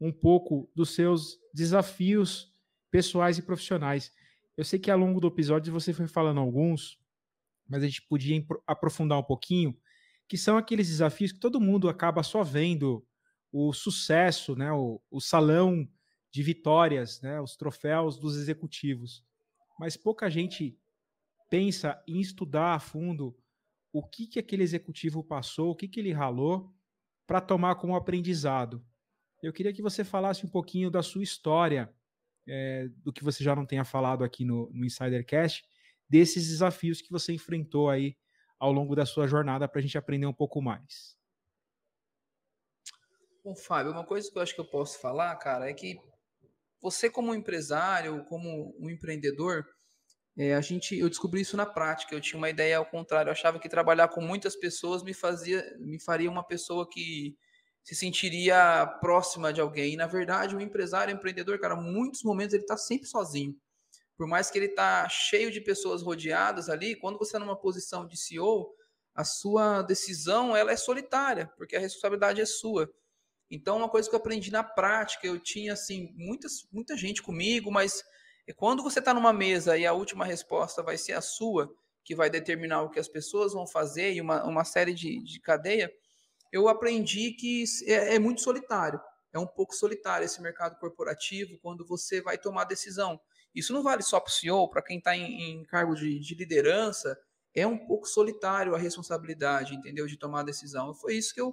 um pouco dos seus desafios pessoais e profissionais. Eu sei que ao longo do episódio você foi falando alguns, mas a gente podia aprofundar um pouquinho, que são aqueles desafios que todo mundo acaba só vendo o sucesso, né, o, o salão de vitórias, né, os troféus dos executivos. Mas pouca gente pensa em estudar a fundo o que, que aquele executivo passou, o que, que ele ralou para tomar como aprendizado. Eu queria que você falasse um pouquinho da sua história, é, do que você já não tenha falado aqui no, no Insidercast, desses desafios que você enfrentou aí ao longo da sua jornada para a gente aprender um pouco mais.
Bom, Fábio, uma coisa que eu acho que eu posso falar, cara, é que você como empresário, como um empreendedor, é, a gente, eu descobri isso na prática. Eu tinha uma ideia ao contrário. Eu achava que trabalhar com muitas pessoas me fazia, me faria uma pessoa que se sentiria próxima de alguém. E, na verdade, o um empresário, um empreendedor, cara, muitos momentos ele está sempre sozinho. Por mais que ele está cheio de pessoas rodeadas ali, quando você está numa posição de CEO, a sua decisão ela é solitária, porque a responsabilidade é sua. Então, uma coisa que eu aprendi na prática, eu tinha assim muitas, muita gente comigo, mas e quando você está numa mesa e a última resposta vai ser a sua, que vai determinar o que as pessoas vão fazer e uma, uma série de, de cadeia, eu aprendi que é, é muito solitário. É um pouco solitário esse mercado corporativo quando você vai tomar decisão. Isso não vale só para o CEO, para quem está em, em, cargo de, de, liderança, é um pouco solitário a responsabilidade, entendeu? De tomar a decisão. Foi isso que eu,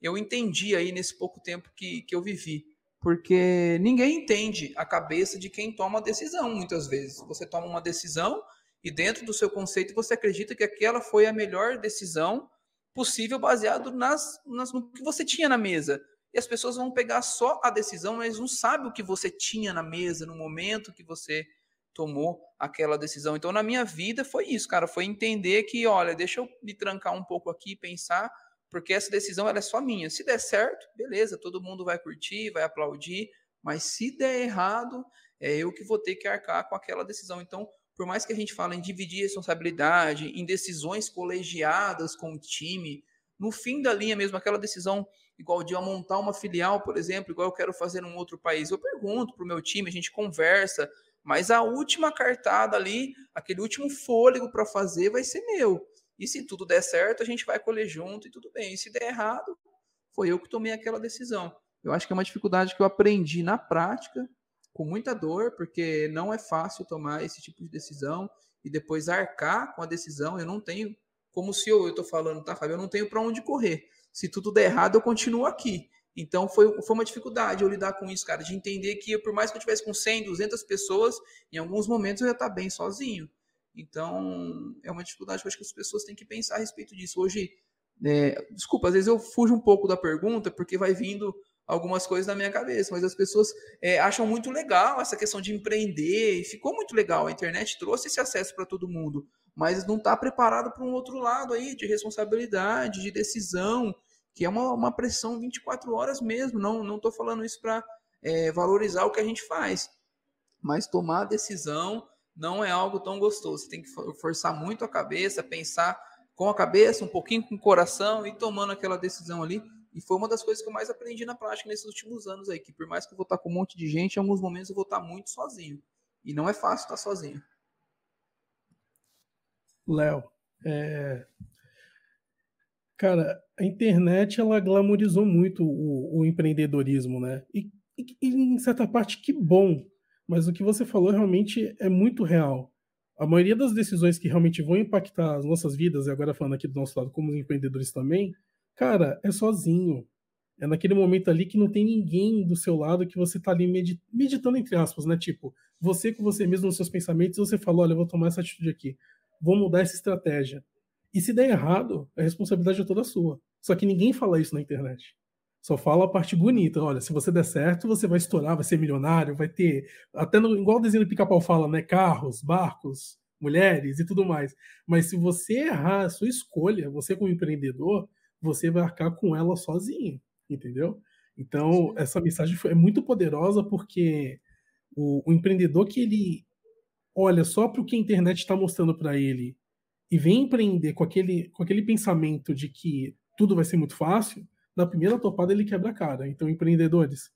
eu entendi aí nesse pouco tempo que, que eu vivi porque ninguém entende a cabeça de quem toma a decisão muitas vezes. Você toma uma decisão e dentro do seu conceito você acredita que aquela foi a melhor decisão possível baseado nas, nas no que você tinha na mesa. E as pessoas vão pegar só a decisão, mas não sabem o que você tinha na mesa no momento que você tomou aquela decisão. Então, na minha vida foi isso, cara, foi entender que, olha, deixa eu me trancar um pouco aqui, pensar porque essa decisão ela é só minha. Se der certo, beleza, todo mundo vai curtir, vai aplaudir, mas se der errado, é eu que vou ter que arcar com aquela decisão. Então, por mais que a gente fale em dividir responsabilidade, em decisões colegiadas com o time, no fim da linha mesmo, aquela decisão igual de eu montar uma filial, por exemplo, igual eu quero fazer em um outro país, eu pergunto para o meu time, a gente conversa, mas a última cartada ali, aquele último fôlego para fazer vai ser meu. E se tudo der certo, a gente vai colher junto e tudo bem. E se der errado, foi eu que tomei aquela decisão. Eu acho que é uma dificuldade que eu aprendi na prática, com muita dor, porque não é fácil tomar esse tipo de decisão e depois arcar com a decisão. Eu não tenho, como se eu estou falando, tá, Fábio? Eu não tenho para onde correr. Se tudo der errado, eu continuo aqui. Então foi, foi uma dificuldade eu lidar com isso, cara, de entender que por mais que eu tivesse com 100, 200 pessoas, em alguns momentos eu ia estar tá bem sozinho. Então, é uma dificuldade que eu acho que as pessoas têm que pensar a respeito disso. Hoje, é, desculpa, às vezes eu fujo um pouco da pergunta, porque vai vindo algumas coisas na minha cabeça, mas as pessoas é, acham muito legal essa questão de empreender, e ficou muito legal. A internet trouxe esse acesso para todo mundo, mas não está preparado para um outro lado aí de responsabilidade, de decisão, que é uma, uma pressão 24 horas mesmo. Não não estou falando isso para é, valorizar o que a gente faz, mas tomar a decisão não é algo tão gostoso. Você tem que forçar muito a cabeça, pensar com a cabeça, um pouquinho com o coração e tomando aquela decisão ali. E foi uma das coisas que eu mais aprendi na prática nesses últimos anos aí, que por mais que eu vou estar com um monte de gente, em alguns momentos eu vou estar muito sozinho. E não é fácil estar sozinho.
Léo, é... cara, a internet ela glamorizou muito o, o empreendedorismo, né? E, e, em certa parte que bom, mas o que você falou realmente é muito real. A maioria das decisões que realmente vão impactar as nossas vidas, e agora falando aqui do nosso lado como empreendedores também, cara, é sozinho. É naquele momento ali que não tem ninguém do seu lado que você tá ali meditando, entre aspas, né? Tipo, você com você mesmo nos seus pensamentos, você fala: olha, eu vou tomar essa atitude aqui, vou mudar essa estratégia. E se der errado, a responsabilidade é toda sua. Só que ninguém fala isso na internet. Só fala a parte bonita. Olha, se você der certo, você vai estourar, vai ser milionário, vai ter. Até no, igual o desenho do pica-pau fala, né? Carros, barcos, mulheres e tudo mais. Mas se você errar a sua escolha, você como empreendedor, você vai arcar com ela sozinho, entendeu? Então, essa mensagem é muito poderosa porque o, o empreendedor que ele olha só para o que a internet está mostrando para ele e vem empreender com aquele, com aquele pensamento de que tudo vai ser muito fácil, na primeira topada ele quebra a cara. Então, empreendedores,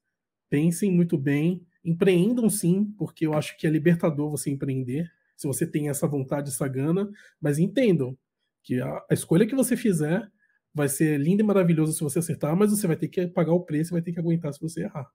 pensem muito bem, empreendam sim, porque eu acho que é libertador você empreender, se você tem essa vontade, essa gana, mas entendam que a, a escolha que você fizer vai ser linda e maravilhosa se você acertar, mas você vai ter que pagar o preço, e vai ter que aguentar se você errar.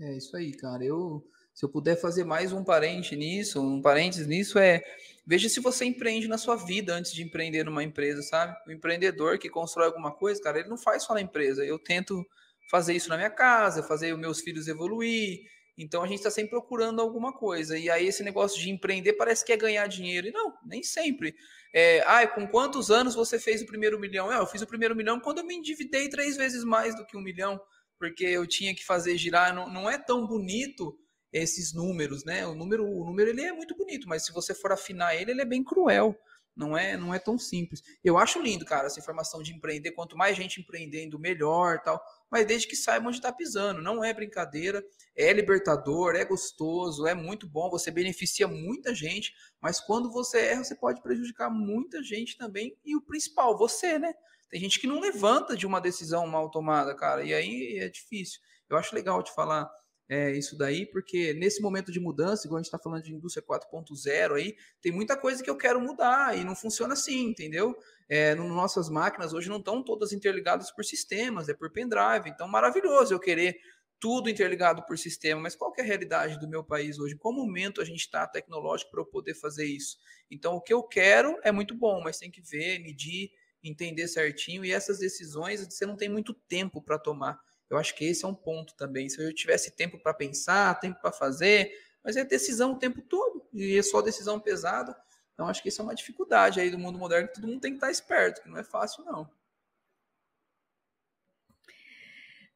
É isso aí, cara. Eu se eu puder fazer mais um parente nisso, um parênteses nisso, é veja se você empreende na sua vida antes de empreender numa empresa, sabe? O empreendedor que constrói alguma coisa, cara, ele não faz só na empresa. Eu tento fazer isso na minha casa, fazer os meus filhos evoluir. Então a gente está sempre procurando alguma coisa. E aí esse negócio de empreender parece que é ganhar dinheiro. E não, nem sempre. É, ah, com quantos anos você fez o primeiro milhão? É, eu fiz o primeiro milhão quando eu me endividei três vezes mais do que um milhão, porque eu tinha que fazer girar. Não, não é tão bonito esses números, né? O número, o número ele é muito bonito, mas se você for afinar ele, ele é bem cruel. Não é, não é tão simples. Eu acho lindo, cara, essa informação de empreender. Quanto mais gente empreendendo, melhor, tal. Mas desde que saiba onde está pisando, não é brincadeira, é libertador, é gostoso, é muito bom. Você beneficia muita gente, mas quando você erra, você pode prejudicar muita gente também. E o principal, você, né? Tem gente que não levanta de uma decisão mal tomada, cara. E aí é difícil. Eu acho legal te falar é, isso daí, porque nesse momento de mudança, igual a gente está falando de indústria 4.0 aí, tem muita coisa que eu quero mudar e não funciona assim, entendeu? É, no, nossas máquinas hoje não estão todas interligadas por sistemas, é por pendrive, então maravilhoso eu querer tudo interligado por sistema, mas qual é a realidade do meu país hoje? Qual momento a gente está tecnológico para eu poder fazer isso? Então, o que eu quero é muito bom, mas tem que ver, medir, entender certinho, e essas decisões você não tem muito tempo para tomar. Eu acho que esse é um ponto também. Se eu tivesse tempo para pensar, tempo para fazer, mas é decisão o tempo todo e é só decisão pesada. Então acho que isso é uma dificuldade aí do mundo moderno todo mundo tem que estar tá esperto, que não é fácil não.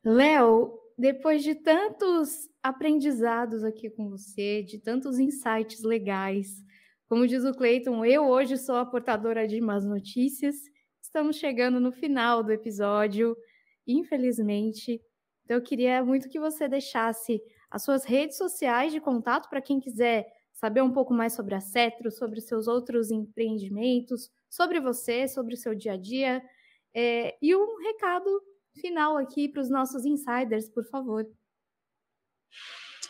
Léo, depois de tantos aprendizados aqui com você, de tantos insights legais, como diz o Cleiton, eu hoje sou a portadora de más notícias. Estamos chegando no final do episódio, infelizmente. Então, eu queria muito que você deixasse as suas redes sociais de contato para quem quiser saber um pouco mais sobre a Cetro, sobre os seus outros empreendimentos, sobre você, sobre o seu dia a dia. É, e um recado final aqui para os nossos insiders, por favor.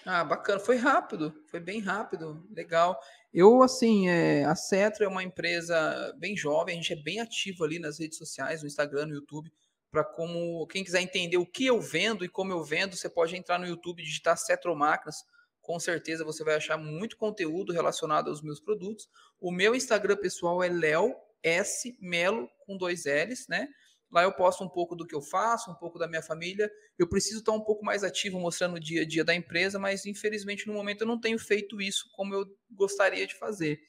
Ah, bacana. Foi rápido, foi bem rápido, legal. Eu, assim, é, a Cetro é uma empresa bem jovem, a gente é bem ativo ali nas redes sociais, no Instagram, no YouTube para como quem quiser entender o que eu vendo e como eu vendo, você pode entrar no YouTube e digitar Cetromáquinas. Com certeza você vai achar muito conteúdo relacionado aos meus produtos. O meu Instagram pessoal é Léo S Melo com dois L's, né? Lá eu posto um pouco do que eu faço, um pouco da minha família. Eu preciso estar um pouco mais ativo mostrando o dia a dia da empresa, mas infelizmente no momento eu não tenho feito isso como eu gostaria de fazer.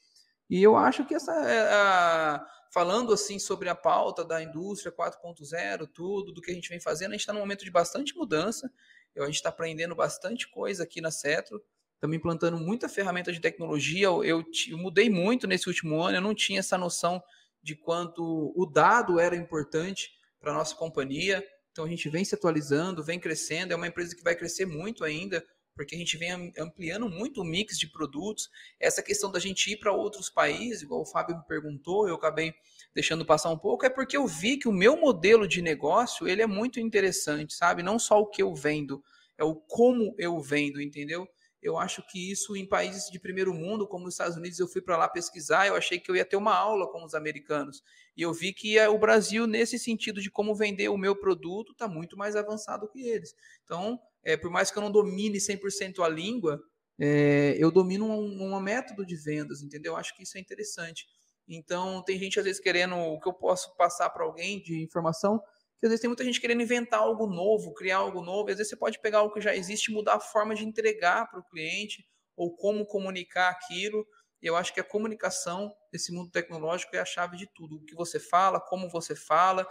E eu acho que essa é a falando assim sobre a pauta da indústria 4.0, tudo, do que a gente vem fazendo. A gente está num momento de bastante mudança. a gente está aprendendo bastante coisa aqui na Cetro. Estamos implantando muita ferramenta de tecnologia. Eu, eu, eu mudei muito nesse último ano. Eu não tinha essa noção de quanto o dado era importante para a nossa companhia. Então a gente vem se atualizando, vem crescendo. É uma empresa que vai crescer muito ainda porque a gente vem ampliando muito o mix de produtos. Essa questão da gente ir para outros países, igual o Fábio me perguntou, eu acabei deixando passar um pouco, é porque eu vi que o meu modelo de negócio, ele é muito interessante, sabe? Não só o que eu vendo, é o como eu vendo, entendeu? Eu acho que isso em países de primeiro mundo, como os Estados Unidos, eu fui para lá pesquisar, eu achei que eu ia ter uma aula com os americanos. E eu vi que é o Brasil, nesse sentido de como vender o meu produto, está muito mais avançado que eles. Então, é, por mais que eu não domine 100% a língua, é, eu domino um, um, método de vendas, entendeu? Acho que isso é interessante. Então, tem gente às vezes querendo o que eu posso passar para alguém de informação, que às vezes tem muita gente querendo inventar algo novo, criar algo novo, e às vezes você pode pegar algo que já existe e mudar a forma de entregar para o cliente ou como comunicar aquilo. Eu acho que a comunicação nesse mundo tecnológico é a chave de tudo. O que você fala, como você fala,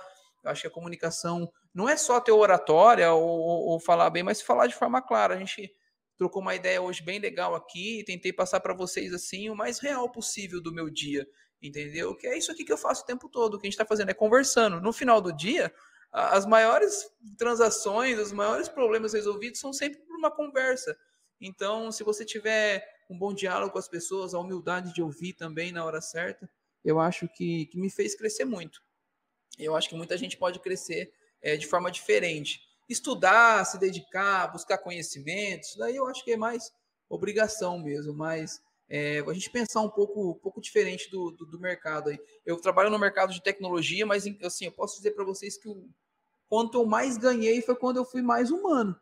eu acho que a comunicação não é só ter oratória ou, ou, ou falar bem, mas falar de forma clara. A gente trocou uma ideia hoje bem legal aqui, e tentei passar para vocês assim o mais real possível do meu dia, entendeu? Que é isso aqui que eu faço o tempo todo, o que a gente está fazendo é conversando. No final do dia, as maiores transações, os maiores problemas resolvidos são sempre por uma conversa. Então, se você tiver um bom diálogo com as pessoas, a humildade de ouvir também na hora certa, eu acho que, que me fez crescer muito eu acho que muita gente pode crescer é, de forma diferente. Estudar, se dedicar, buscar conhecimentos, daí eu acho que é mais obrigação mesmo, mas é, a gente pensar um pouco, um pouco diferente do, do, do, mercado aí. Eu trabalho no mercado de tecnologia, mas assim, eu posso dizer para vocês que o quanto eu mais ganhei foi quando eu fui mais humano.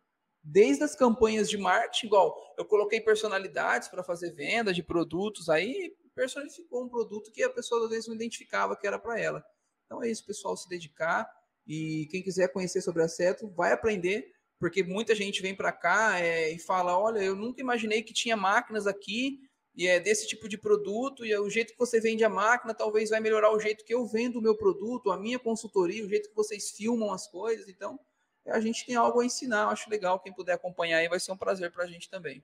Desde as campanhas de marketing, igual eu coloquei personalidades para fazer venda de produtos, aí personificou um produto que a pessoa às vezes não identificava que era para ela. Então é isso, pessoal, se dedicar. E quem quiser conhecer sobre a vai aprender, porque muita gente vem para cá é, e fala: olha, eu nunca imaginei que tinha máquinas aqui, e é desse tipo de produto, e é o jeito que você vende a máquina talvez vai melhorar o jeito que eu vendo o meu produto, a minha consultoria, o jeito que vocês filmam as coisas. Então, é, a gente tem algo a ensinar, eu acho legal. Quem puder acompanhar aí vai ser um prazer para a gente também.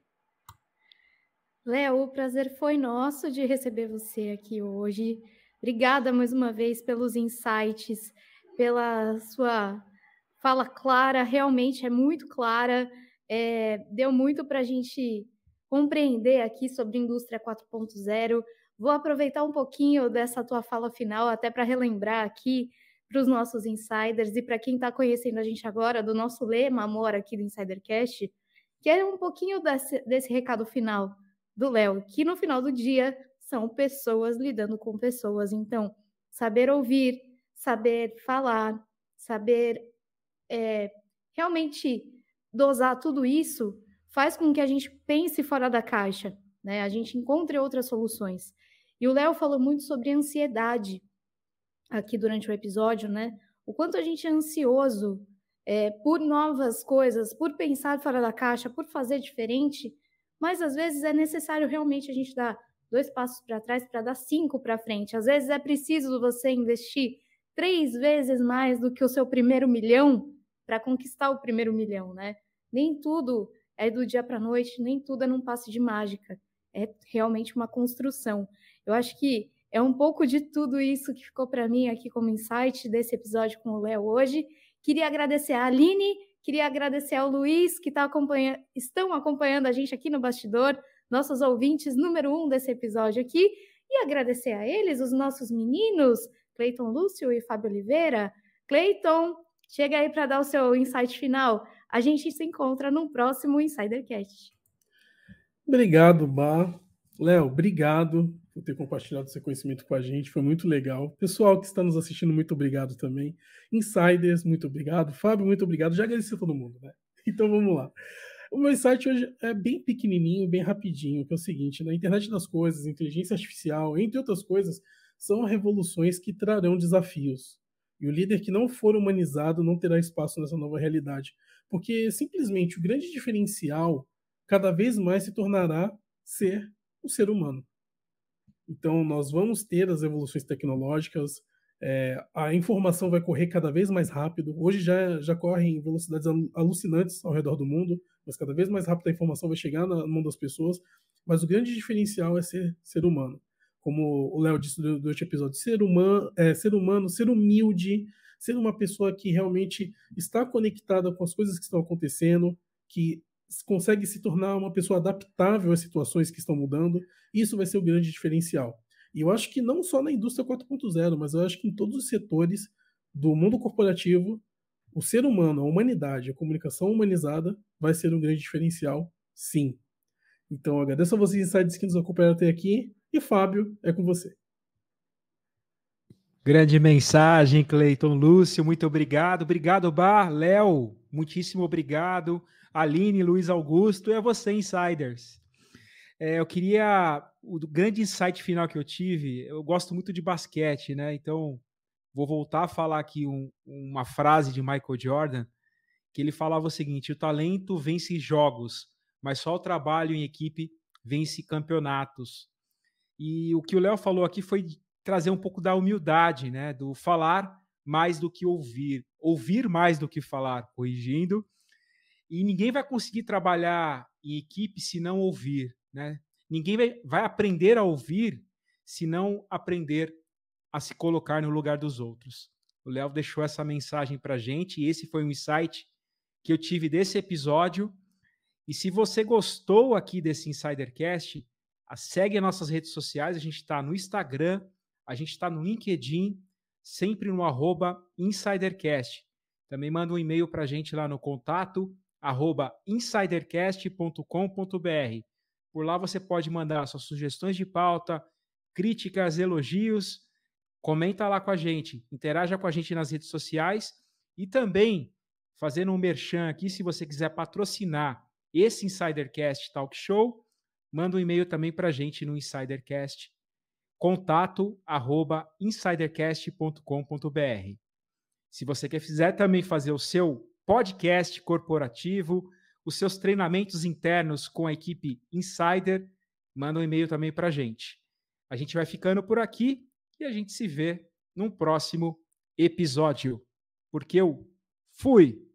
Léo, o prazer foi nosso de receber você aqui hoje. Obrigada mais uma vez pelos insights, pela sua fala clara, realmente é muito clara, é, deu muito para a gente compreender aqui sobre indústria 4.0. Vou aproveitar um pouquinho dessa tua fala final, até para relembrar aqui para os nossos insiders e para quem está conhecendo a gente agora, do nosso lema amor aqui do Insidercast, que é um pouquinho desse, desse recado final do Léo, que no final do dia são pessoas lidando com pessoas. Então, saber ouvir, saber falar, saber é, realmente dosar tudo isso faz com que a gente pense fora da caixa, né? A gente encontre outras soluções. E o Léo falou muito sobre ansiedade aqui durante o episódio, né? O quanto a gente é ansioso é, por novas coisas, por pensar fora da caixa, por fazer diferente, mas às vezes é necessário realmente a gente dar dois passos para trás para dar cinco para frente. Às vezes é preciso você investir três vezes mais do que o seu primeiro milhão para conquistar o primeiro milhão, né? Nem tudo é do dia para a noite, nem tudo é num passe de mágica. É realmente uma construção. Eu acho que é um pouco de tudo isso que ficou para mim aqui como insight desse episódio com o Léo hoje. Queria agradecer a Aline, queria agradecer ao Luiz, que tá acompanha... estão acompanhando a gente aqui no bastidor nossos ouvintes número um desse episódio aqui, e agradecer a eles, os nossos meninos, Cleiton Lúcio e Fábio Oliveira. Cleiton, chega aí para dar o seu insight final. A gente se encontra no próximo Insidercast.
Obrigado, Bar. Léo, obrigado por ter compartilhado seu conhecimento com a gente, foi muito legal. Pessoal que está nos assistindo, muito obrigado também. Insiders, muito obrigado. Fábio, muito obrigado. Já agradeci a todo mundo, né? Então vamos lá. O meu site hoje é bem pequenininho, bem rapidinho, que é o seguinte, na né? internet das coisas, inteligência artificial, entre outras coisas, são revoluções que trarão desafios. E o líder que não for humanizado não terá espaço nessa nova realidade, porque simplesmente o grande diferencial cada vez mais se tornará ser o ser humano. Então, nós vamos ter as evoluções tecnológicas, é, a informação vai correr cada vez mais rápido. Hoje já, já corre em velocidades alucinantes ao redor do mundo, mas cada vez mais rápido a informação vai chegar na mão das pessoas. Mas o grande diferencial é ser ser humano. Como o Léo disse durante o episódio, ser humano, é, ser humano, ser humilde, ser uma pessoa que realmente está conectada com as coisas que estão acontecendo, que consegue se tornar uma pessoa adaptável às situações que estão mudando. Isso vai ser o grande diferencial. E eu acho que não só na indústria 4.0, mas eu acho que em todos os setores do mundo corporativo, o ser humano, a humanidade, a comunicação humanizada vai ser um grande diferencial, sim. Então eu agradeço a vocês, insights que nos acompanharam até aqui. E Fábio, é com você.
Grande mensagem, Cleiton
Lúcio, muito obrigado.
Obrigado, Bar, Léo, muitíssimo obrigado. Aline, Luiz Augusto e a você, Insiders. É, eu queria. O grande insight final que eu tive, eu gosto muito de basquete, né? Então, vou voltar a falar aqui um, uma frase de Michael Jordan, que ele falava o seguinte: o talento vence jogos, mas só o trabalho em equipe vence campeonatos. E o que o Léo falou aqui foi trazer um pouco da humildade, né? Do falar mais do que ouvir, ouvir mais do que falar, corrigindo. E ninguém vai conseguir trabalhar em equipe se não ouvir. Né? Ninguém vai, vai aprender a ouvir se não aprender a se colocar no lugar dos outros. O Léo deixou essa mensagem para gente e esse foi um insight que eu tive desse episódio. E se você gostou aqui desse Insidercast, segue as nossas redes sociais. A gente está no Instagram, a gente está no LinkedIn, sempre no arroba Insidercast. Também manda um e-mail para a gente lá no contato, arroba insidercast.com.br. Por lá você pode mandar suas sugestões de pauta, críticas, elogios. Comenta lá com a gente, interaja com a gente nas redes sociais e também fazendo um merchan aqui, se você quiser patrocinar esse Insidercast Talk Show, manda um e-mail também para a gente no Insidercast, contato arroba insidercast.com.br. Se você quer, quiser também fazer o seu podcast corporativo, os seus treinamentos internos com a equipe Insider. Manda um e-mail também para a gente. A gente vai ficando por aqui e a gente se vê num próximo episódio. Porque eu fui!